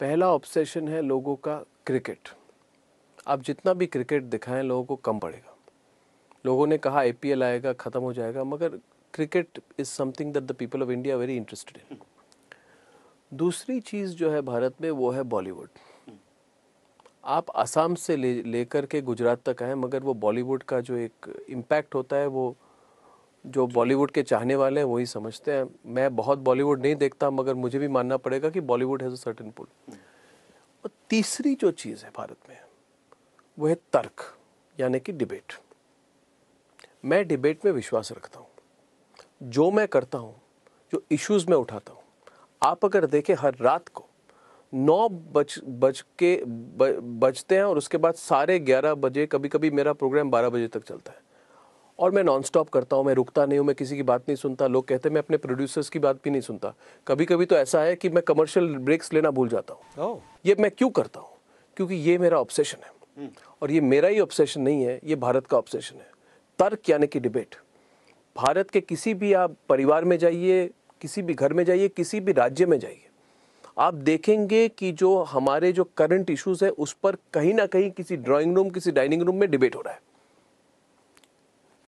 पहला ऑब्सेशन है लोगों का क्रिकेट आप जितना भी क्रिकेट दिखाएं लोगों को कम पड़ेगा लोगों ने कहा आईपीएल आएगा ख़त्म हो जाएगा मगर cricket is something that the people of India very interested in दूसरी चीज़ जो है भारत में वो है बॉलीवुड आप आसाम से ले लेकर के गुजरात तक आए मगर वो बॉलीवुड का जो एक इम्पैक्ट होता है वो जो बॉलीवुड के चाहने वाले हैं वही समझते हैं मैं बहुत बॉलीवुड नहीं देखता मगर मुझे भी मानना पड़ेगा कि Bollywood has a certain pull और तीसरी जो चीज़ है भारत में वो है तर्क यानी कि डिबेट मैं डिबेट में विश्वास रखता हूँ जो मैं करता हूँ जो इश्यूज़ मैं उठाता हूँ आप अगर देखें हर रात को नौ बज बज के ब, बजते हैं और उसके बाद साढ़े ग्यारह बजे कभी कभी मेरा प्रोग्राम बारह बजे तक चलता है और मैं नॉन स्टॉप करता हूँ मैं रुकता नहीं हूँ मैं किसी की बात नहीं सुनता लोग कहते हैं मैं अपने प्रोड्यूसर्स की बात भी नहीं सुनता कभी कभी तो ऐसा है कि मैं कमर्शियल ब्रेक्स लेना भूल जाता हूँ oh. ये मैं क्यों करता हूँ क्योंकि ये मेरा ऑब्सेशन है hmm. और ये मेरा ही ऑब्सेशन नहीं है ये भारत का ऑब्सेशन है तर्क यानी कि डिबेट भारत के किसी भी आप परिवार में जाइए किसी भी घर में जाइए किसी भी राज्य में जाइए आप देखेंगे कि जो हमारे जो करंट इश्यूज है उस पर कहीं ना कहीं किसी ड्राइंग रूम किसी डाइनिंग रूम में डिबेट हो रहा है